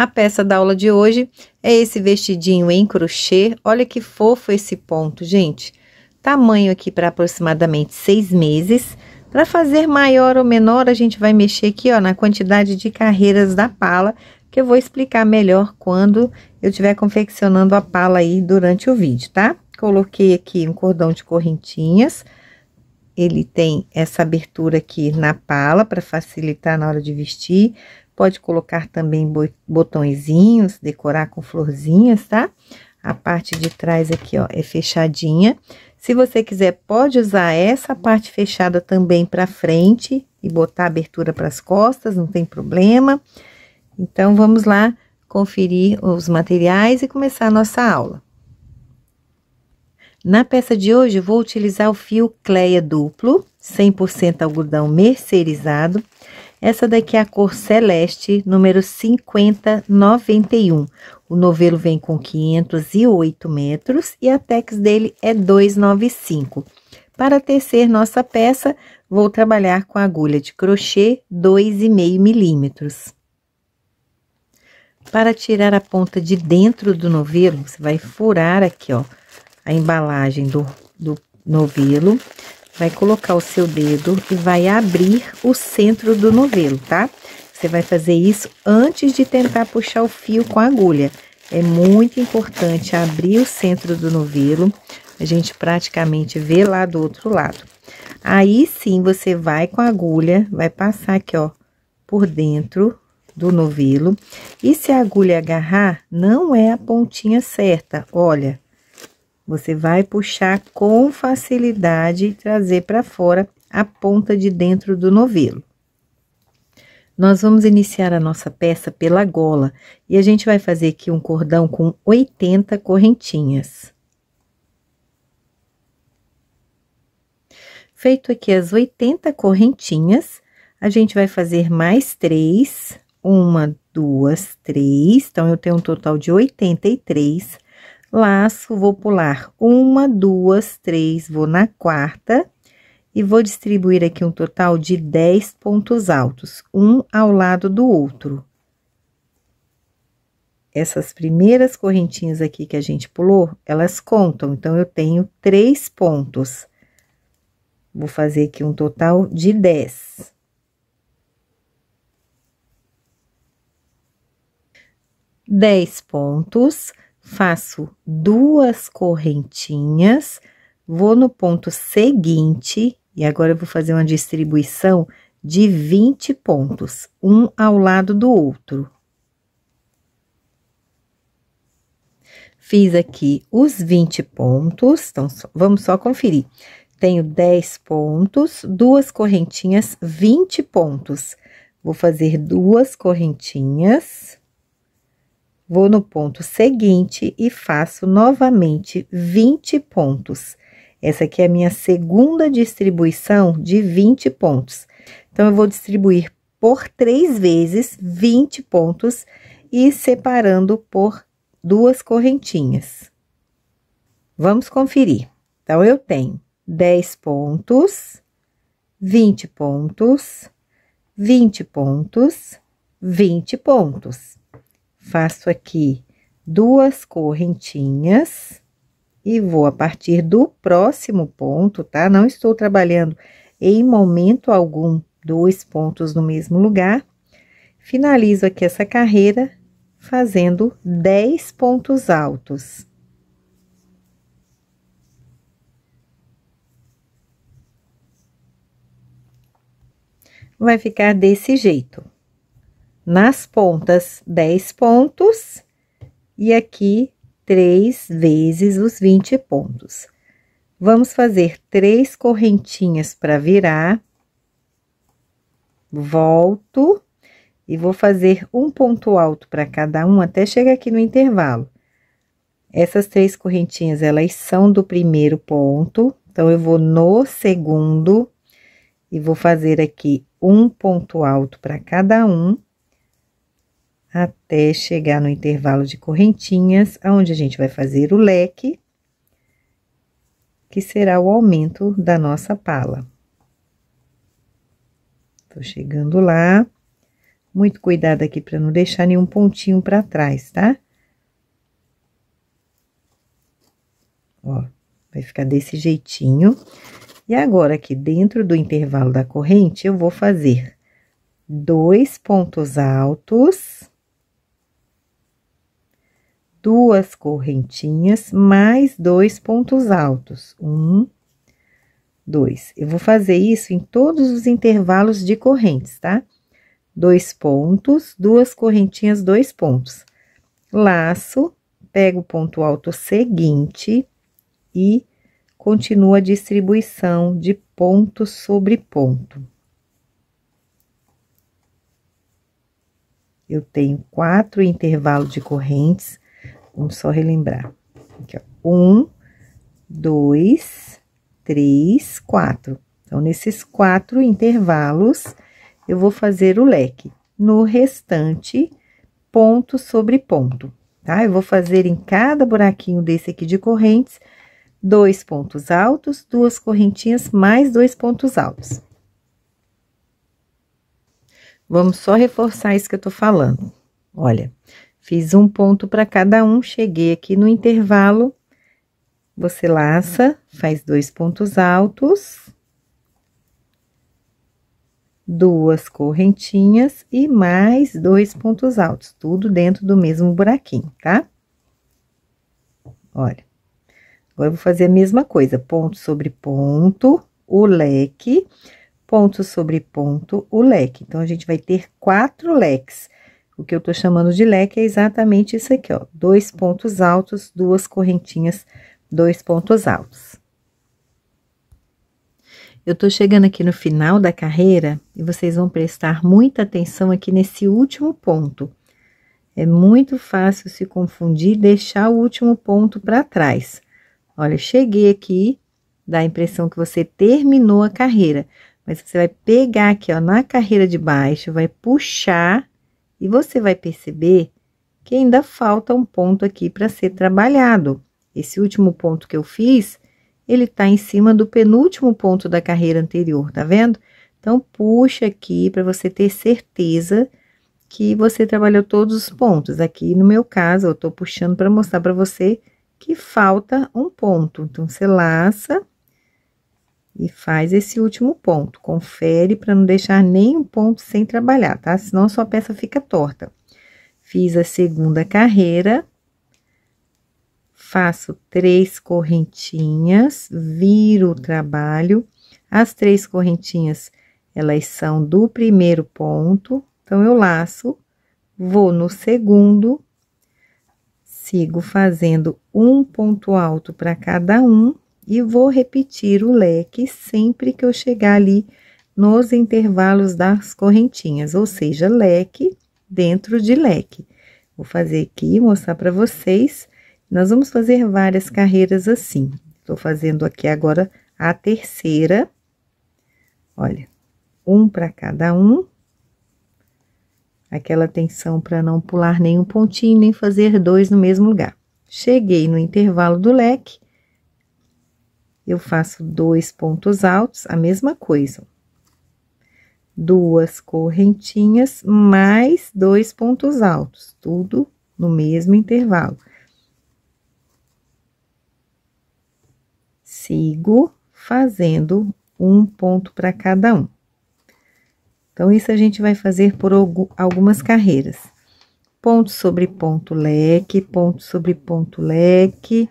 A peça da aula de hoje é esse vestidinho em crochê. Olha que fofo esse ponto, gente. Tamanho aqui para aproximadamente seis meses. Para fazer maior ou menor, a gente vai mexer aqui ó, na quantidade de carreiras da pala, que eu vou explicar melhor quando eu estiver confeccionando a pala aí durante o vídeo, tá? Coloquei aqui um cordão de correntinhas, ele tem essa abertura aqui na pala para facilitar na hora de vestir. Pode colocar também botõezinhos, decorar com florzinhas, tá? A parte de trás aqui, ó, é fechadinha. Se você quiser, pode usar essa parte fechada também para frente e botar abertura para as costas, não tem problema. Então, vamos lá conferir os materiais e começar a nossa aula. Na peça de hoje, vou utilizar o fio Cleia duplo, 100% algodão mercerizado. Essa daqui é a cor celeste, número 5091. O novelo vem com 508 metros e a tex dele é 295. Para tecer nossa peça, vou trabalhar com agulha de crochê 2,5 milímetros. Para tirar a ponta de dentro do novelo, você vai furar aqui, ó, a embalagem do, do novelo vai colocar o seu dedo e vai abrir o centro do novelo, tá? Você vai fazer isso antes de tentar puxar o fio com a agulha. É muito importante abrir o centro do novelo, a gente praticamente vê lá do outro lado. Aí sim, você vai com a agulha, vai passar aqui, ó, por dentro do novelo. E se a agulha agarrar, não é a pontinha certa, olha. Você vai puxar com facilidade e trazer para fora a ponta de dentro do novelo. Nós vamos iniciar a nossa peça pela gola e a gente vai fazer aqui um cordão com 80 correntinhas. Feito aqui as 80 correntinhas, a gente vai fazer mais três, uma, duas, três, então eu tenho um total de 83 laço, vou pular uma, duas, três, vou na quarta e vou distribuir aqui um total de 10 pontos altos, um ao lado do outro. Essas primeiras correntinhas aqui que a gente pulou, elas contam, então eu tenho três pontos. Vou fazer aqui um total de 10. Dez pontos faço duas correntinhas, vou no ponto seguinte, e agora eu vou fazer uma distribuição de 20 pontos, um ao lado do outro. Fiz aqui os 20 pontos, então vamos só conferir. Tenho 10 pontos, duas correntinhas, 20 pontos. Vou fazer duas correntinhas. Vou no ponto seguinte e faço novamente 20 pontos. Essa aqui é a minha segunda distribuição de 20 pontos. Então, eu vou distribuir por três vezes 20 pontos e separando por duas correntinhas. Vamos conferir. Então, eu tenho 10 pontos, 20 pontos, 20 pontos, 20 pontos faço aqui duas correntinhas e vou a partir do próximo ponto, tá? Não estou trabalhando em momento algum dois pontos no mesmo lugar. Finalizo aqui essa carreira fazendo 10 pontos altos. Vai ficar desse jeito nas pontas 10 pontos e aqui três vezes os 20 pontos. Vamos fazer três correntinhas para virar, volto e vou fazer um ponto alto para cada um até chegar aqui no intervalo. Essas três correntinhas, elas são do primeiro ponto, então eu vou no segundo e vou fazer aqui um ponto alto para cada um até chegar no intervalo de correntinhas, onde a gente vai fazer o leque, que será o aumento da nossa pala. Tô chegando lá. Muito cuidado aqui para não deixar nenhum pontinho para trás, tá? Ó, vai ficar desse jeitinho. E agora, aqui dentro do intervalo da corrente, eu vou fazer dois pontos altos duas correntinhas mais dois pontos altos. Um, dois. Eu vou fazer isso em todos os intervalos de correntes, tá? Dois pontos, duas correntinhas, dois pontos. Laço, pego o ponto alto seguinte e continua a distribuição de ponto sobre ponto. Eu tenho quatro intervalos de correntes Vamos só relembrar. Aqui, ó. Um, dois, três, quatro. Então, nesses quatro intervalos, eu vou fazer o leque. No restante, ponto sobre ponto, tá? Eu vou fazer em cada buraquinho desse aqui de correntes, dois pontos altos, duas correntinhas, mais dois pontos altos. Vamos só reforçar isso que eu tô falando. Olha, Fiz um ponto para cada um, cheguei aqui no intervalo, você laça, faz dois pontos altos, duas correntinhas e mais dois pontos altos, tudo dentro do mesmo buraquinho, tá? Olha, agora eu vou fazer a mesma coisa, ponto sobre ponto, o leque, ponto sobre ponto, o leque. Então, a gente vai ter quatro leques. O que eu estou chamando de leque é exatamente isso aqui, ó. Dois pontos altos, duas correntinhas, dois pontos altos. Eu estou chegando aqui no final da carreira e vocês vão prestar muita atenção aqui nesse último ponto. É muito fácil se confundir e deixar o último ponto para trás. Olha, cheguei aqui, dá a impressão que você terminou a carreira, mas você vai pegar aqui, ó, na carreira de baixo, vai puxar e você vai perceber que ainda falta um ponto aqui para ser trabalhado. Esse último ponto que eu fiz, ele está em cima do penúltimo ponto da carreira anterior, tá vendo? Então, puxa aqui para você ter certeza que você trabalhou todos os pontos. Aqui, no meu caso, eu estou puxando para mostrar para você que falta um ponto. Então, você laça e faz esse último ponto. Confere para não deixar nenhum ponto sem trabalhar, tá? Senão a sua peça fica torta. Fiz a segunda carreira, faço três correntinhas, viro o trabalho. As três correntinhas, elas são do primeiro ponto, então eu laço, vou no segundo, sigo fazendo um ponto alto para cada um e vou repetir o leque sempre que eu chegar ali nos intervalos das correntinhas, ou seja, leque dentro de leque. Vou fazer aqui, mostrar para vocês. Nós vamos fazer várias carreiras assim. Estou fazendo aqui agora a terceira. Olha, um para cada um. Aquela atenção para não pular nenhum pontinho, nem fazer dois no mesmo lugar. Cheguei no intervalo do leque, eu faço dois pontos altos, a mesma coisa. Duas correntinhas mais dois pontos altos, tudo no mesmo intervalo. Sigo fazendo um ponto para cada um. Então, isso a gente vai fazer por algumas carreiras. Ponto sobre ponto leque, ponto sobre ponto leque,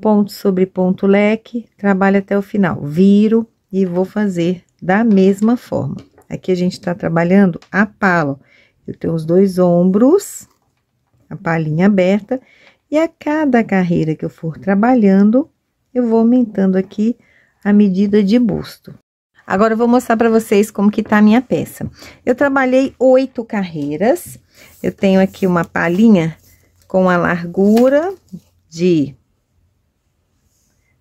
ponto sobre ponto leque, trabalho até o final, viro e vou fazer da mesma forma. Aqui a gente está trabalhando a pala. Eu tenho os dois ombros, a palhinha aberta, e a cada carreira que eu for trabalhando, eu vou aumentando aqui a medida de busto. Agora eu vou mostrar para vocês como que tá a minha peça. Eu trabalhei oito carreiras. Eu tenho aqui uma palhinha com a largura de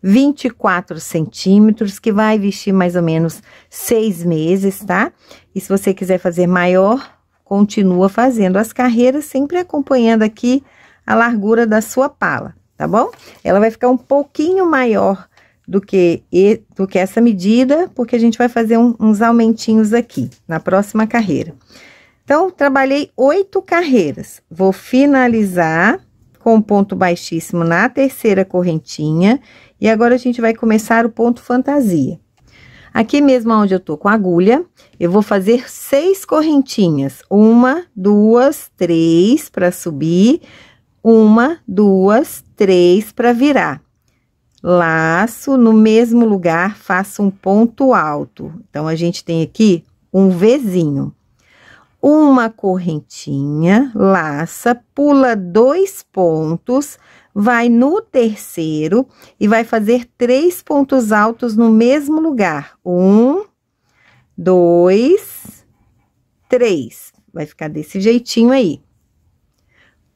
24 centímetros, que vai vestir mais ou menos seis meses, tá? E se você quiser fazer maior, continua fazendo as carreiras, sempre acompanhando aqui a largura da sua pala, tá bom? Ela vai ficar um pouquinho maior do que, do que essa medida, porque a gente vai fazer um, uns aumentinhos aqui na próxima carreira. Então, trabalhei oito carreiras. Vou finalizar com ponto baixíssimo na terceira correntinha e agora a gente vai começar o ponto fantasia. Aqui mesmo onde eu tô com a agulha, eu vou fazer seis correntinhas. Uma, duas, três para subir, uma, duas, três para virar. Laço no mesmo lugar, faço um ponto alto. Então a gente tem aqui um Vzinho. Uma correntinha, laça, pula dois pontos, vai no terceiro e vai fazer três pontos altos no mesmo lugar. Um, dois, três. Vai ficar desse jeitinho aí.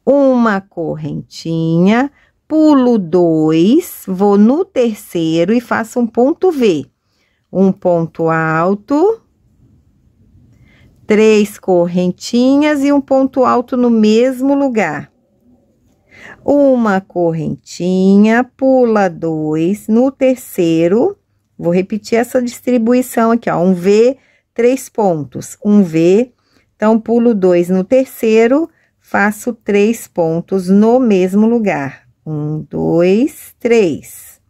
Uma correntinha, pulo dois, vou no terceiro e faço um ponto V. Um ponto alto, três correntinhas e um ponto alto no mesmo lugar uma correntinha, pula dois, no terceiro, vou repetir essa distribuição aqui, ó, um V, três pontos, um V, então, pulo dois no terceiro, faço três pontos no mesmo lugar, um, dois, três.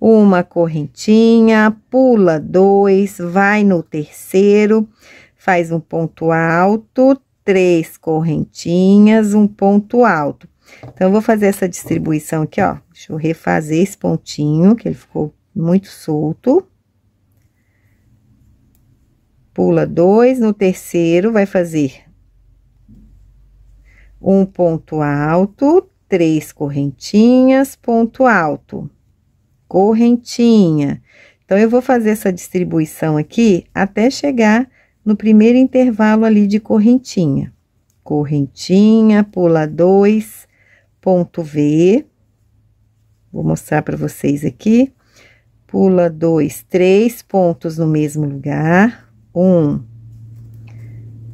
Uma correntinha, pula dois, vai no terceiro, faz um ponto alto, três correntinhas, um ponto alto, então, eu vou fazer essa distribuição aqui, ó. Deixa eu refazer esse pontinho, que ele ficou muito solto. Pula dois, no terceiro vai fazer um ponto alto, três correntinhas, ponto alto, correntinha. Então, eu vou fazer essa distribuição aqui até chegar no primeiro intervalo ali de correntinha. Correntinha, pula dois, ponto V, vou mostrar para vocês aqui, pula dois, três pontos no mesmo lugar, um,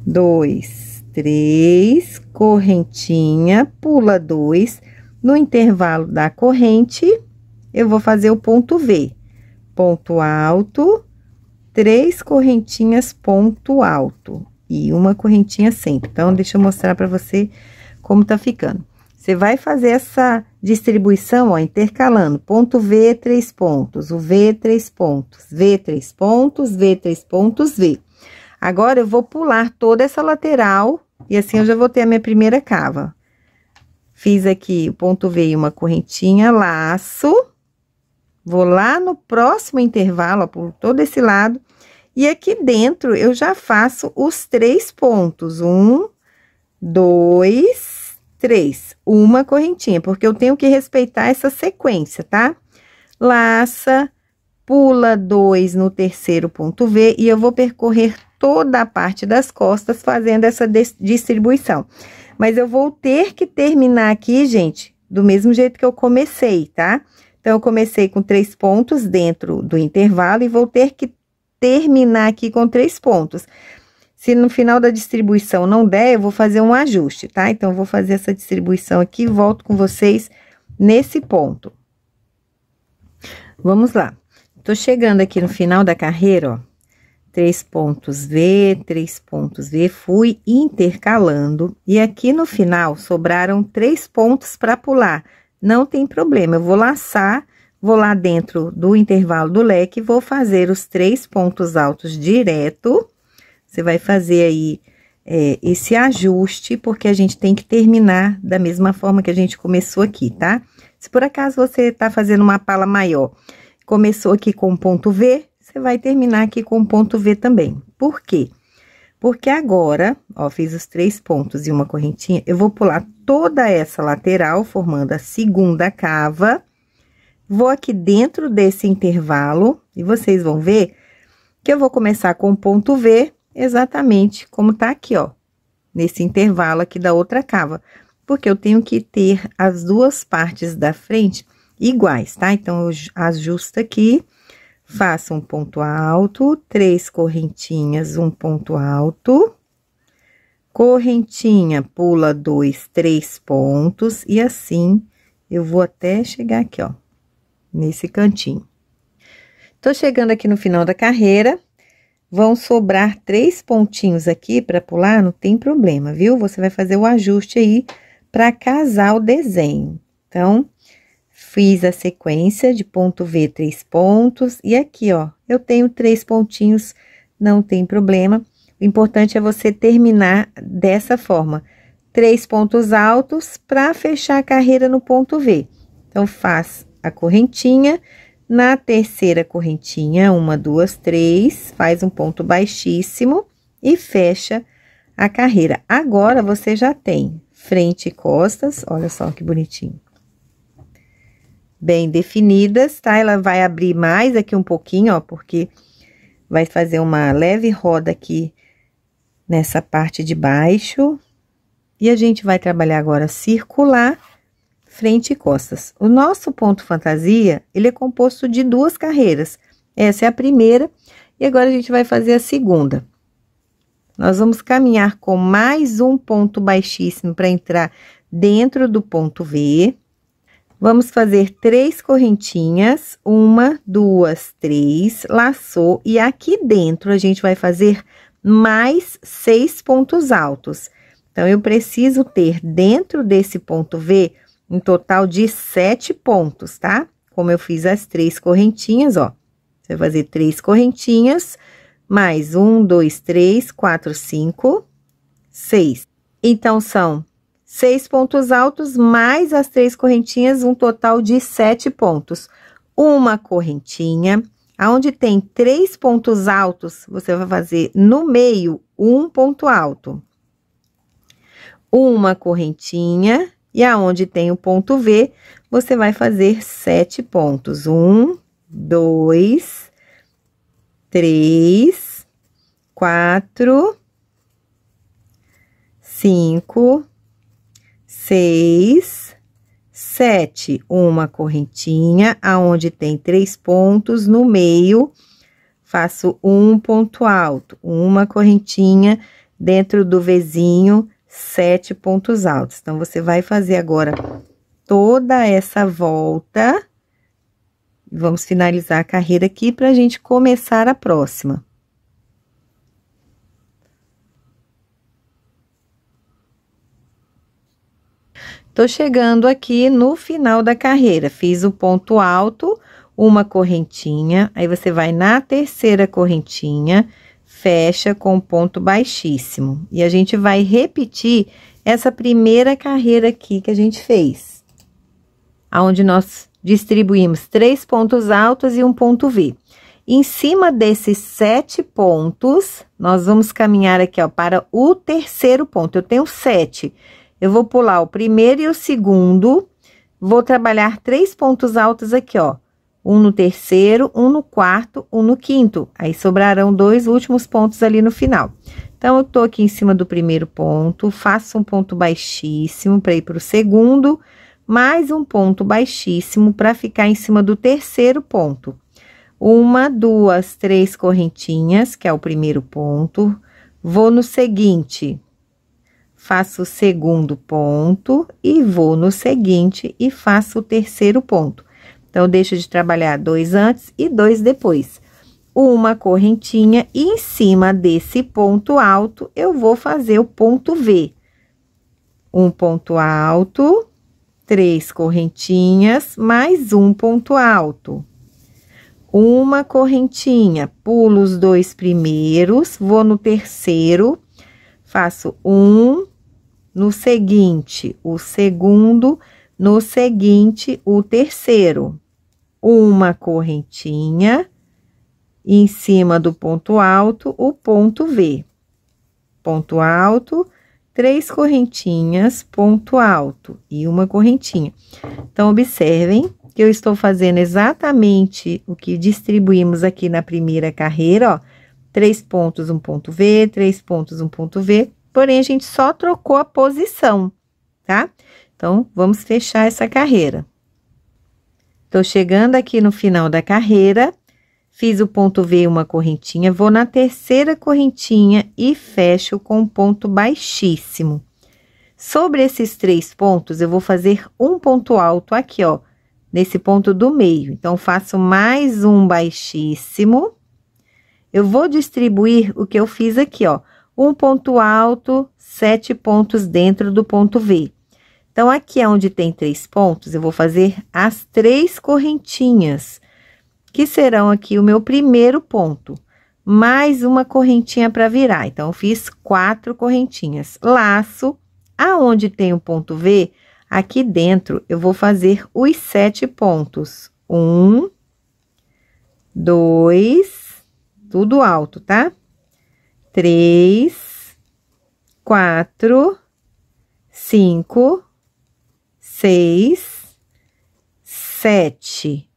dois, três, correntinha, pula dois, no intervalo da corrente, eu vou fazer o ponto V, ponto alto, três correntinhas ponto alto e uma correntinha sempre. Então, deixa eu mostrar para você como tá ficando. Você vai fazer essa distribuição, ó, intercalando ponto V, três pontos, o V, três pontos, V, três pontos, V, três pontos, V. Agora, eu vou pular toda essa lateral e assim eu já vou ter a minha primeira cava. Fiz aqui o ponto V e uma correntinha, laço. Vou lá no próximo intervalo, ó, por todo esse lado. E aqui dentro, eu já faço os três pontos. Um, dois, três, uma correntinha, porque eu tenho que respeitar essa sequência, tá? Laça, pula dois no terceiro ponto V e eu vou percorrer toda a parte das costas fazendo essa distribuição. Mas eu vou ter que terminar aqui, gente, do mesmo jeito que eu comecei, tá? Então, eu comecei com três pontos dentro do intervalo e vou ter que terminar aqui com três pontos. Se no final da distribuição não der, eu vou fazer um ajuste, tá? Então, eu vou fazer essa distribuição aqui e volto com vocês nesse ponto. Vamos lá. Tô chegando aqui no final da carreira, ó. Três pontos V, três pontos V, fui intercalando. E aqui no final, sobraram três pontos para pular. Não tem problema, eu vou laçar, vou lá dentro do intervalo do leque, vou fazer os três pontos altos direto você vai fazer aí é, esse ajuste, porque a gente tem que terminar da mesma forma que a gente começou aqui, tá? Se por acaso você tá fazendo uma pala maior, começou aqui com ponto V, você vai terminar aqui com ponto V também. Por quê? Porque agora, ó, fiz os três pontos e uma correntinha, eu vou pular toda essa lateral, formando a segunda cava. Vou aqui dentro desse intervalo e vocês vão ver que eu vou começar com ponto V, exatamente como tá aqui, ó, nesse intervalo aqui da outra cava, porque eu tenho que ter as duas partes da frente iguais, tá? Então, eu ajusto aqui, faço um ponto alto, três correntinhas, um ponto alto, correntinha, pula dois, três pontos, e assim eu vou até chegar aqui, ó, nesse cantinho. Tô chegando aqui no final da carreira, Vão sobrar três pontinhos aqui para pular, não tem problema, viu? Você vai fazer o ajuste aí para casar o desenho. Então, fiz a sequência de ponto V, três pontos, e aqui, ó, eu tenho três pontinhos, não tem problema. O importante é você terminar dessa forma. Três pontos altos para fechar a carreira no ponto V. Então, faz a correntinha, na terceira correntinha, uma, duas, três, faz um ponto baixíssimo e fecha a carreira. Agora, você já tem frente e costas, olha só que bonitinho. Bem definidas, tá? Ela vai abrir mais aqui um pouquinho, ó, porque vai fazer uma leve roda aqui nessa parte de baixo. E a gente vai trabalhar agora circular frente e costas. O nosso ponto fantasia, ele é composto de duas carreiras. Essa é a primeira e agora a gente vai fazer a segunda. Nós vamos caminhar com mais um ponto baixíssimo para entrar dentro do ponto V. Vamos fazer três correntinhas, uma, duas, três, laçou. E aqui dentro a gente vai fazer mais seis pontos altos. Então, eu preciso ter dentro desse ponto V um total de sete pontos, tá? Como eu fiz as três correntinhas, ó. Você vai fazer três correntinhas, mais um, dois, três, quatro, cinco, seis. Então, são seis pontos altos, mais as três correntinhas, um total de sete pontos. Uma correntinha, aonde tem três pontos altos, você vai fazer no meio um ponto alto. Uma correntinha, e aonde tem o ponto V, você vai fazer sete pontos. Um, dois, três, quatro, cinco, seis, sete. Uma correntinha, aonde tem três pontos no meio, faço um ponto alto, uma correntinha dentro do Vzinho sete pontos altos. Então, você vai fazer agora toda essa volta. Vamos finalizar a carreira aqui para a gente começar a próxima. Tô chegando aqui no final da carreira, fiz o ponto alto, uma correntinha, aí você vai na terceira correntinha, fecha com ponto baixíssimo. E a gente vai repetir essa primeira carreira aqui que a gente fez. Onde nós distribuímos três pontos altos e um ponto V. Em cima desses sete pontos, nós vamos caminhar aqui, ó, para o terceiro ponto. Eu tenho sete. Eu vou pular o primeiro e o segundo. Vou trabalhar três pontos altos aqui, ó um no terceiro, um no quarto, um no quinto. Aí sobrarão dois últimos pontos ali no final. Então, eu tô aqui em cima do primeiro ponto, faço um ponto baixíssimo para ir para o segundo, mais um ponto baixíssimo para ficar em cima do terceiro ponto. Uma, duas, três correntinhas, que é o primeiro ponto. Vou no seguinte, faço o segundo ponto e vou no seguinte e faço o terceiro ponto. Então, deixa de trabalhar dois antes e dois depois. Uma correntinha e em cima desse ponto alto, eu vou fazer o ponto V. Um ponto alto, três correntinhas, mais um ponto alto. Uma correntinha, pulo os dois primeiros, vou no terceiro, faço um, no seguinte, o segundo, no seguinte, o terceiro uma correntinha em cima do ponto alto o ponto V. Ponto alto, três correntinhas, ponto alto e uma correntinha. Então, observem que eu estou fazendo exatamente o que distribuímos aqui na primeira carreira, ó. Três pontos, um ponto V, três pontos, um ponto V. Porém, a gente só trocou a posição, tá? Então, vamos fechar essa carreira. Estou chegando aqui no final da carreira, fiz o ponto V uma correntinha, vou na terceira correntinha e fecho com um ponto baixíssimo. Sobre esses três pontos, eu vou fazer um ponto alto aqui, ó, nesse ponto do meio. Então, faço mais um baixíssimo. Eu vou distribuir o que eu fiz aqui, ó, um ponto alto, sete pontos dentro do ponto V. Então, aqui é onde tem três pontos, eu vou fazer as três correntinhas, que serão aqui o meu primeiro ponto. Mais uma correntinha para virar. Então, eu fiz quatro correntinhas. Laço, aonde tem o ponto V, aqui dentro eu vou fazer os sete pontos. Um, dois, tudo alto, tá? Três, quatro, cinco seis, sete,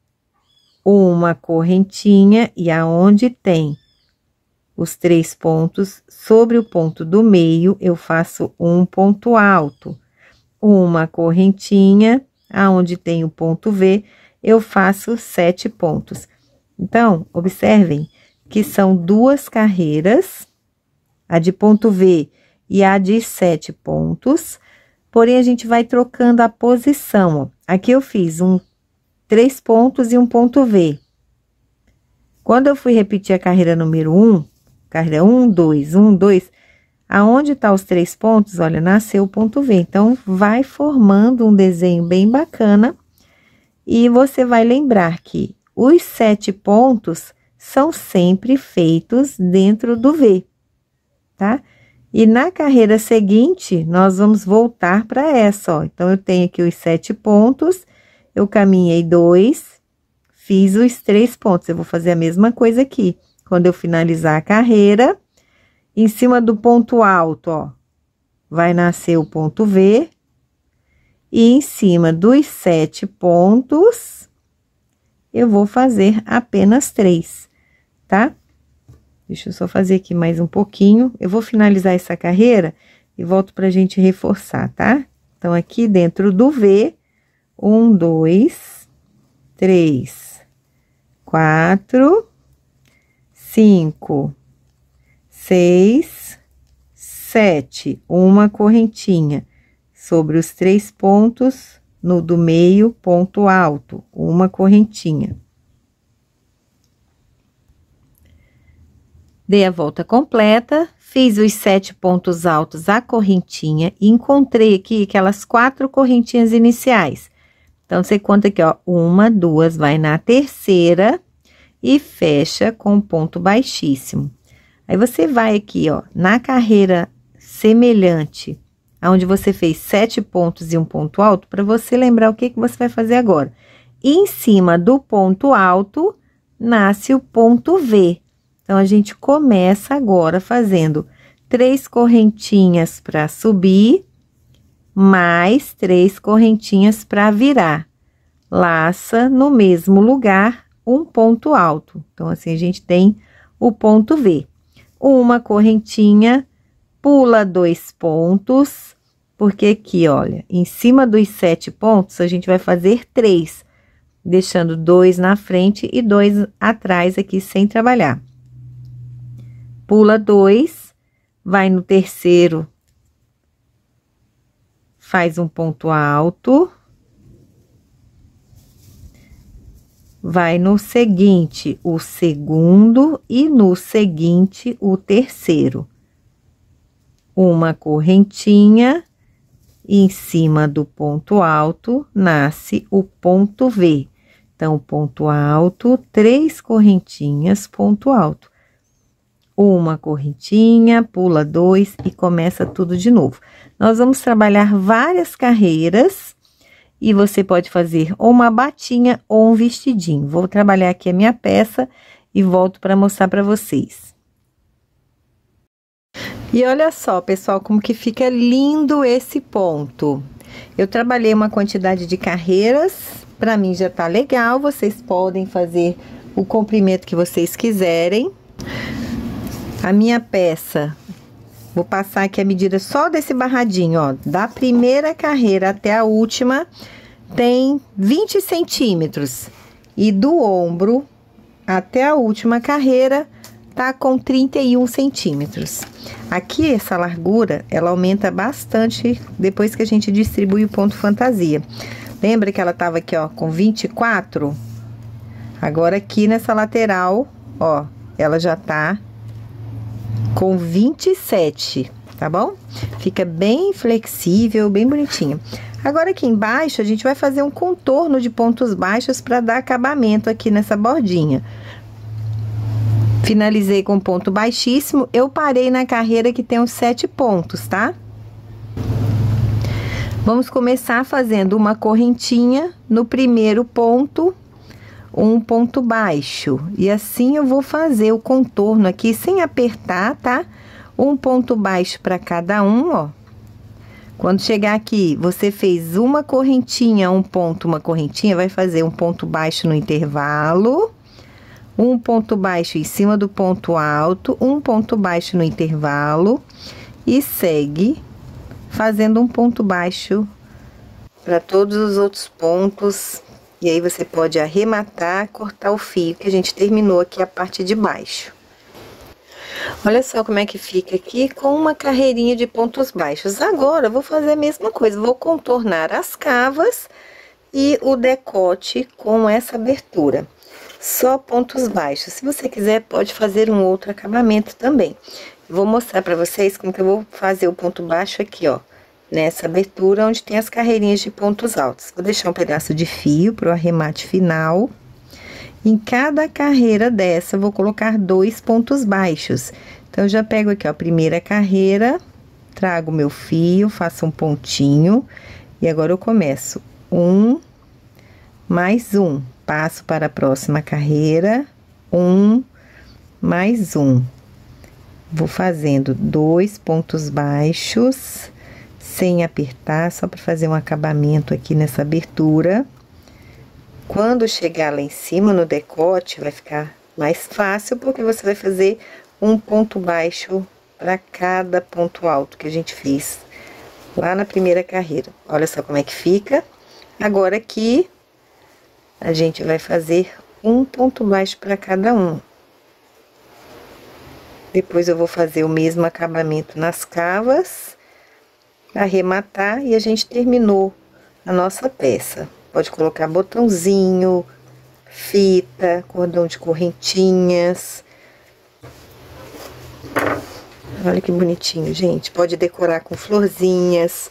uma correntinha e aonde tem os três pontos sobre o ponto do meio, eu faço um ponto alto. Uma correntinha, aonde tem o ponto V, eu faço sete pontos. Então, observem que são duas carreiras, a de ponto V e a de sete pontos, porém a gente vai trocando a posição. Aqui eu fiz um três pontos e um ponto V. Quando eu fui repetir a carreira número um, carreira um dois um dois, aonde tá os três pontos, olha, nasceu o ponto V. Então, vai formando um desenho bem bacana e você vai lembrar que os sete pontos são sempre feitos dentro do V, tá? Tá? E na carreira seguinte, nós vamos voltar para essa, ó. Então, eu tenho aqui os sete pontos, eu caminhei dois, fiz os três pontos. Eu vou fazer a mesma coisa aqui. Quando eu finalizar a carreira, em cima do ponto alto, ó, vai nascer o ponto V. E em cima dos sete pontos, eu vou fazer apenas três, tá? Deixa eu só fazer aqui mais um pouquinho. Eu vou finalizar essa carreira e volto pra gente reforçar, tá? Então, aqui dentro do V, um, dois, três, quatro, cinco, seis, sete. Uma correntinha sobre os três pontos, no do meio, ponto alto, uma correntinha. Dei a volta completa, fiz os sete pontos altos a correntinha e encontrei aqui aquelas quatro correntinhas iniciais. Então, você conta aqui, ó, uma, duas, vai na terceira e fecha com ponto baixíssimo. Aí, você vai aqui, ó, na carreira semelhante, aonde você fez sete pontos e um ponto alto, para você lembrar o que, que você vai fazer agora. em cima do ponto alto, nasce o ponto V. Então, a gente começa agora fazendo três correntinhas para subir, mais três correntinhas para virar. Laça no mesmo lugar um ponto alto. Então, assim, a gente tem o ponto V. Uma correntinha, pula dois pontos, porque aqui, olha, em cima dos sete pontos, a gente vai fazer três, deixando dois na frente e dois atrás aqui sem trabalhar pula dois, vai no terceiro, faz um ponto alto, vai no seguinte o segundo e no seguinte o terceiro. Uma correntinha em cima do ponto alto nasce o ponto V. Então, ponto alto, três correntinhas, ponto alto uma correntinha pula dois e começa tudo de novo. Nós vamos trabalhar várias carreiras e você pode fazer ou uma batinha ou um vestidinho. Vou trabalhar aqui a minha peça e volto para mostrar para vocês. E olha só, pessoal, como que fica lindo esse ponto. Eu trabalhei uma quantidade de carreiras, para mim já tá legal, vocês podem fazer o comprimento que vocês quiserem a minha peça. Vou passar aqui a medida só desse barradinho, ó. Da primeira carreira até a última, tem 20 centímetros. E do ombro até a última carreira, tá com 31 centímetros. Aqui, essa largura, ela aumenta bastante depois que a gente distribui o ponto fantasia. Lembra que ela tava aqui, ó, com 24? Agora, aqui nessa lateral, ó, ela já tá com 27, tá bom? Fica bem flexível, bem bonitinho. Agora aqui embaixo a gente vai fazer um contorno de pontos baixos para dar acabamento aqui nessa bordinha. Finalizei com ponto baixíssimo, eu parei na carreira que tem os sete pontos, tá? Vamos começar fazendo uma correntinha no primeiro ponto um ponto baixo. E assim eu vou fazer o contorno aqui sem apertar, tá? Um ponto baixo para cada um, ó. Quando chegar aqui, você fez uma correntinha, um ponto, uma correntinha, vai fazer um ponto baixo no intervalo, um ponto baixo em cima do ponto alto, um ponto baixo no intervalo e segue fazendo um ponto baixo para todos os outros pontos e aí você pode arrematar, cortar o fio que a gente terminou aqui a parte de baixo. Olha só como é que fica aqui com uma carreirinha de pontos baixos. Agora, eu vou fazer a mesma coisa, vou contornar as cavas e o decote com essa abertura. Só pontos baixos. Se você quiser, pode fazer um outro acabamento também. Vou mostrar para vocês como que eu vou fazer o ponto baixo aqui, ó nessa abertura onde tem as carreirinhas de pontos altos. Vou deixar um pedaço de fio para o arremate final. Em cada carreira dessa, vou colocar dois pontos baixos. Então, já pego aqui, ó, a primeira carreira, trago meu fio, faço um pontinho. E agora, eu começo um, mais um. Passo para a próxima carreira, um, mais um. Vou fazendo dois pontos baixos sem apertar, só para fazer um acabamento aqui nessa abertura. Quando chegar lá em cima no decote, vai ficar mais fácil, porque você vai fazer um ponto baixo para cada ponto alto que a gente fez lá na primeira carreira. Olha só como é que fica. Agora aqui, a gente vai fazer um ponto baixo para cada um. Depois eu vou fazer o mesmo acabamento nas cavas arrematar e a gente terminou a nossa peça. Pode colocar botãozinho, fita, cordão de correntinhas. Olha que bonitinho, gente. Pode decorar com florzinhas,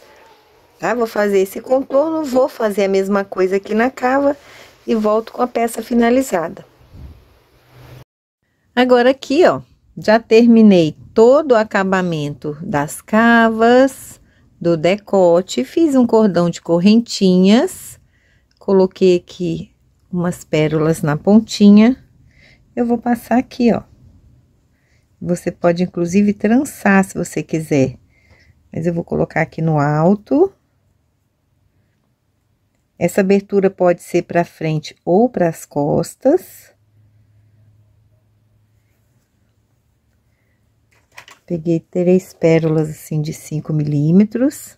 tá? Vou fazer esse contorno, vou fazer a mesma coisa aqui na cava e volto com a peça finalizada. Agora aqui, ó, já terminei todo o acabamento das cavas do decote, fiz um cordão de correntinhas, coloquei aqui umas pérolas na pontinha. Eu vou passar aqui, ó. Você pode, inclusive, trançar se você quiser. Mas eu vou colocar aqui no alto. Essa abertura pode ser para frente ou para as costas. Peguei três pérolas assim de 5 milímetros.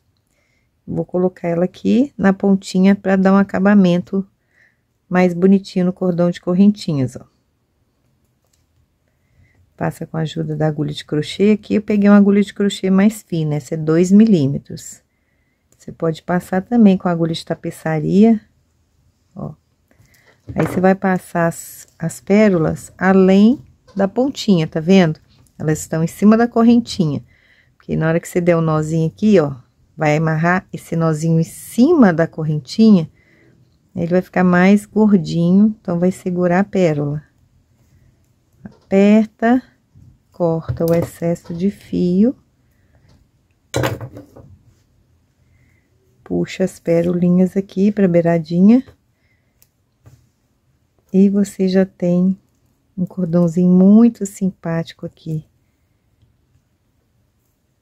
Vou colocar ela aqui na pontinha para dar um acabamento mais bonitinho no cordão de correntinhas, ó. Passa com a ajuda da agulha de crochê aqui, eu peguei uma agulha de crochê mais fina, essa é 2 milímetros. Você pode passar também com a agulha de tapeçaria, ó. Aí, você vai passar as, as pérolas além da pontinha, tá vendo? Elas estão em cima da correntinha. Porque na hora que você der o um nozinho aqui, ó, vai amarrar esse nozinho em cima da correntinha, ele vai ficar mais gordinho, então vai segurar a pérola. Aperta, corta o excesso de fio. Puxa as pérolinhas aqui para beiradinha. E você já tem um cordãozinho muito simpático aqui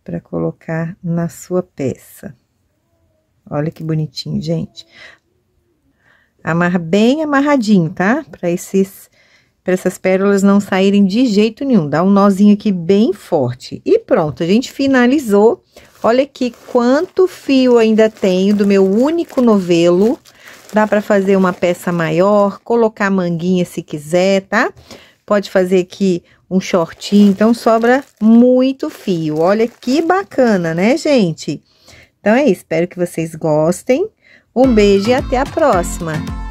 para colocar na sua peça. Olha que bonitinho, gente. Amarra bem amarradinho, tá? Para esses para essas pérolas não saírem de jeito nenhum. Dá um nozinho aqui bem forte. E pronto, a gente finalizou. Olha aqui quanto fio ainda tenho do meu único novelo. Dá para fazer uma peça maior, colocar manguinha se quiser, tá? Tá? pode fazer aqui um shortinho, então sobra muito fio. Olha que bacana, né, gente? Então é isso, espero que vocês gostem. Um beijo e até a próxima!